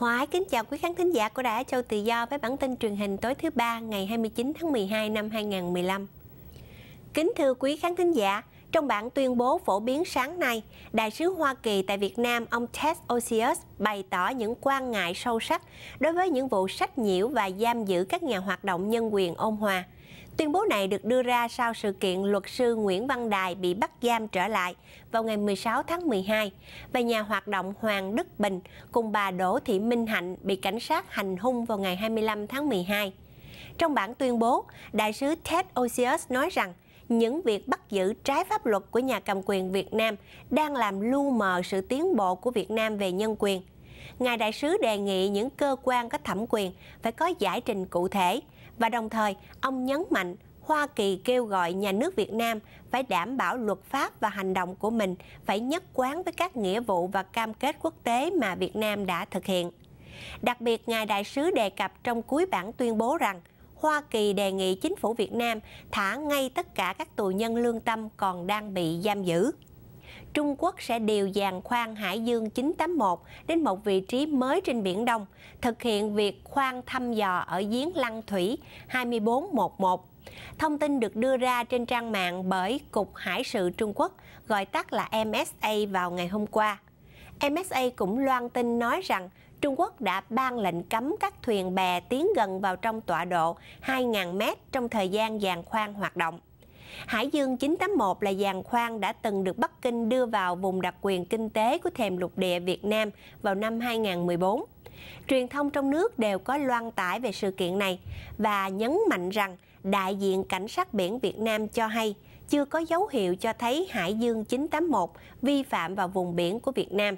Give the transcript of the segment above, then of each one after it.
Hoài kính chào quý khán thính giả của Đài Á Châu Tự Do với bản tin truyền hình tối thứ ba ngày 29 tháng 12 năm 2015. Kính thưa quý khán thính giả, trong bản tuyên bố phổ biến sáng nay, Đại sứ Hoa Kỳ tại Việt Nam ông Ted Osius bày tỏ những quan ngại sâu sắc đối với những vụ sách nhiễu và giam giữ các nhà hoạt động nhân quyền ôn hòa – Tuyên bố này được đưa ra sau sự kiện luật sư Nguyễn Văn Đài bị bắt giam trở lại vào ngày 16 tháng 12 và nhà hoạt động Hoàng Đức Bình cùng bà Đỗ Thị Minh Hạnh bị cảnh sát hành hung vào ngày 25 tháng 12. Trong bản tuyên bố, đại sứ Ted Osius nói rằng những việc bắt giữ trái pháp luật của nhà cầm quyền Việt Nam đang làm lu mờ sự tiến bộ của Việt Nam về nhân quyền. Ngài đại sứ đề nghị những cơ quan có thẩm quyền phải có giải trình cụ thể và đồng thời ông nhấn mạnh Hoa Kỳ kêu gọi nhà nước Việt Nam phải đảm bảo luật pháp và hành động của mình phải nhất quán với các nghĩa vụ và cam kết quốc tế mà Việt Nam đã thực hiện. Đặc biệt, Ngài Đại sứ đề cập trong cuối bản tuyên bố rằng Hoa Kỳ đề nghị chính phủ Việt Nam thả ngay tất cả các tù nhân lương tâm còn đang bị giam giữ. Trung Quốc sẽ điều dàn khoan Hải Dương 981 đến một vị trí mới trên Biển Đông, thực hiện việc khoan thăm dò ở giếng Lăng Thủy 2411. Thông tin được đưa ra trên trang mạng bởi Cục Hải sự Trung Quốc, gọi tắt là MSA vào ngày hôm qua. MSA cũng loan tin nói rằng Trung Quốc đã ban lệnh cấm các thuyền bè tiến gần vào trong tọa độ 2.000 m trong thời gian giàn khoan hoạt động. Hải Dương 981 là giàn khoan đã từng được Bắc Kinh đưa vào vùng đặc quyền kinh tế của thềm lục địa Việt Nam vào năm 2014. Truyền thông trong nước đều có loan tải về sự kiện này và nhấn mạnh rằng đại diện cảnh sát biển Việt Nam cho hay chưa có dấu hiệu cho thấy Hải Dương 981 vi phạm vào vùng biển của Việt Nam.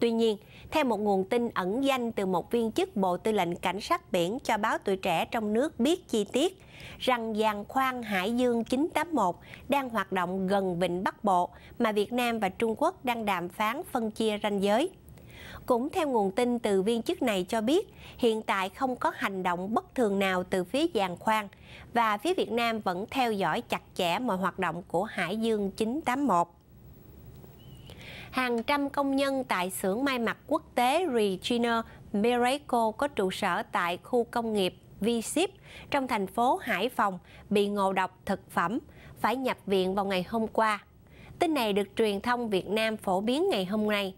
Tuy nhiên, theo một nguồn tin ẩn danh từ một viên chức Bộ Tư lệnh Cảnh sát biển cho báo tuổi trẻ trong nước biết chi tiết rằng giàn khoan Hải Dương 981 đang hoạt động gần Vịnh Bắc Bộ mà Việt Nam và Trung Quốc đang đàm phán phân chia ranh giới. Cũng theo nguồn tin từ viên chức này cho biết, hiện tại không có hành động bất thường nào từ phía giàn khoan và phía Việt Nam vẫn theo dõi chặt chẽ mọi hoạt động của Hải Dương 981 hàng trăm công nhân tại xưởng may mặc quốc tế Regina Miracle có trụ sở tại khu công nghiệp V-Ship trong thành phố Hải Phòng bị ngộ độc thực phẩm, phải nhập viện vào ngày hôm qua. Tin này được truyền thông Việt Nam phổ biến ngày hôm nay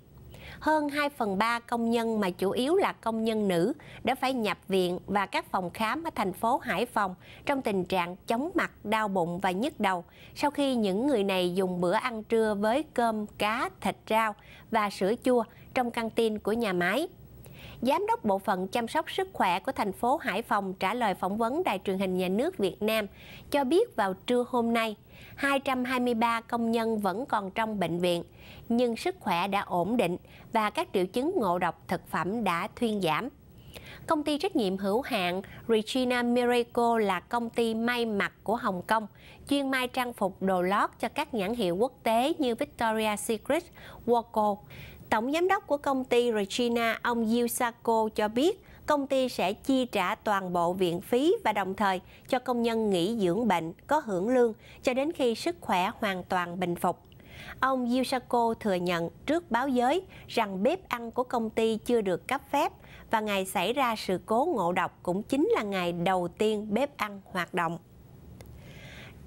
hơn 2 phần 3 công nhân mà chủ yếu là công nhân nữ đã phải nhập viện và các phòng khám ở thành phố Hải Phòng trong tình trạng chóng mặt, đau bụng và nhức đầu sau khi những người này dùng bữa ăn trưa với cơm, cá, thịt rau và sữa chua trong căng tin của nhà máy. Giám đốc Bộ phận Chăm sóc Sức khỏe của thành phố Hải Phòng trả lời phỏng vấn Đài truyền hình nhà nước Việt Nam cho biết vào trưa hôm nay, 223 công nhân vẫn còn trong bệnh viện, nhưng sức khỏe đã ổn định và các triệu chứng ngộ độc thực phẩm đã thuyên giảm. Công ty trách nhiệm hữu hạn Regina Miracle là công ty may mặc của Hồng Kông, chuyên may trang phục đồ lót cho các nhãn hiệu quốc tế như Victoria's Secret, Waco. Tổng giám đốc của công ty Regina, ông Yusako cho biết công ty sẽ chi trả toàn bộ viện phí và đồng thời cho công nhân nghỉ dưỡng bệnh có hưởng lương cho đến khi sức khỏe hoàn toàn bình phục. Ông Yusako thừa nhận trước báo giới rằng bếp ăn của công ty chưa được cấp phép và ngày xảy ra sự cố ngộ độc cũng chính là ngày đầu tiên bếp ăn hoạt động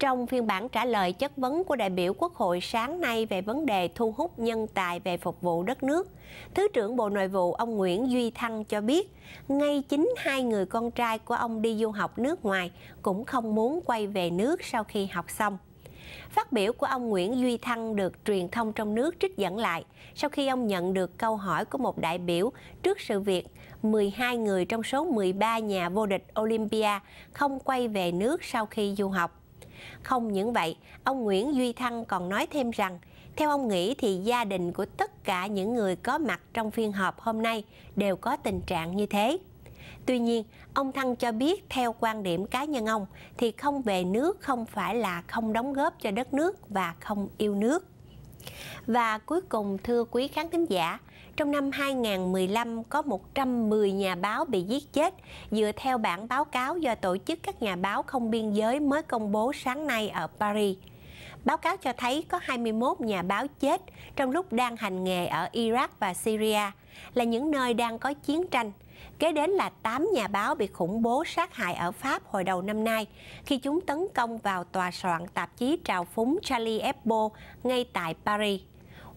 trong phiên bản trả lời chất vấn của đại biểu Quốc hội sáng nay về vấn đề thu hút nhân tài về phục vụ đất nước. Thứ trưởng Bộ Nội vụ ông Nguyễn Duy Thăng cho biết, ngay chính hai người con trai của ông đi du học nước ngoài cũng không muốn quay về nước sau khi học xong. Phát biểu của ông Nguyễn Duy Thăng được truyền thông trong nước trích dẫn lại sau khi ông nhận được câu hỏi của một đại biểu trước sự việc 12 người trong số 13 nhà vô địch Olympia không quay về nước sau khi du học. Không những vậy, ông Nguyễn Duy Thăng còn nói thêm rằng theo ông nghĩ thì gia đình của tất cả những người có mặt trong phiên họp hôm nay đều có tình trạng như thế. Tuy nhiên, ông Thăng cho biết theo quan điểm cá nhân ông thì không về nước không phải là không đóng góp cho đất nước và không yêu nước. Và cuối cùng thưa quý khán thính giả, trong năm 2015 có 110 nhà báo bị giết chết, dựa theo bản báo cáo do Tổ chức các nhà báo không biên giới mới công bố sáng nay ở Paris. Báo cáo cho thấy có 21 nhà báo chết trong lúc đang hành nghề ở Iraq và Syria, là những nơi đang có chiến tranh. Kế đến là 8 nhà báo bị khủng bố sát hại ở Pháp hồi đầu năm nay khi chúng tấn công vào tòa soạn tạp chí trào phúng Charlie Hebdo ngay tại Paris.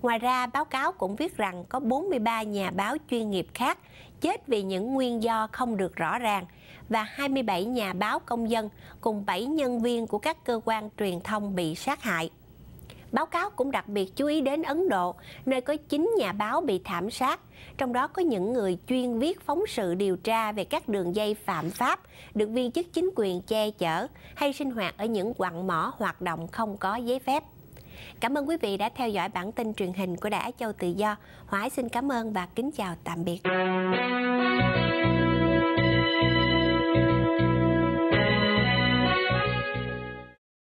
Ngoài ra, báo cáo cũng viết rằng có 43 nhà báo chuyên nghiệp khác chết vì những nguyên do không được rõ ràng và 27 nhà báo công dân cùng 7 nhân viên của các cơ quan truyền thông bị sát hại. Báo cáo cũng đặc biệt chú ý đến Ấn Độ, nơi có 9 nhà báo bị thảm sát, trong đó có những người chuyên viết phóng sự điều tra về các đường dây phạm pháp, được viên chức chính quyền che chở hay sinh hoạt ở những quặng mỏ hoạt động không có giấy phép. Cảm ơn quý vị đã theo dõi bản tin truyền hình của Đài Á Châu Tự Do. Hoài xin cảm ơn và kính chào tạm biệt.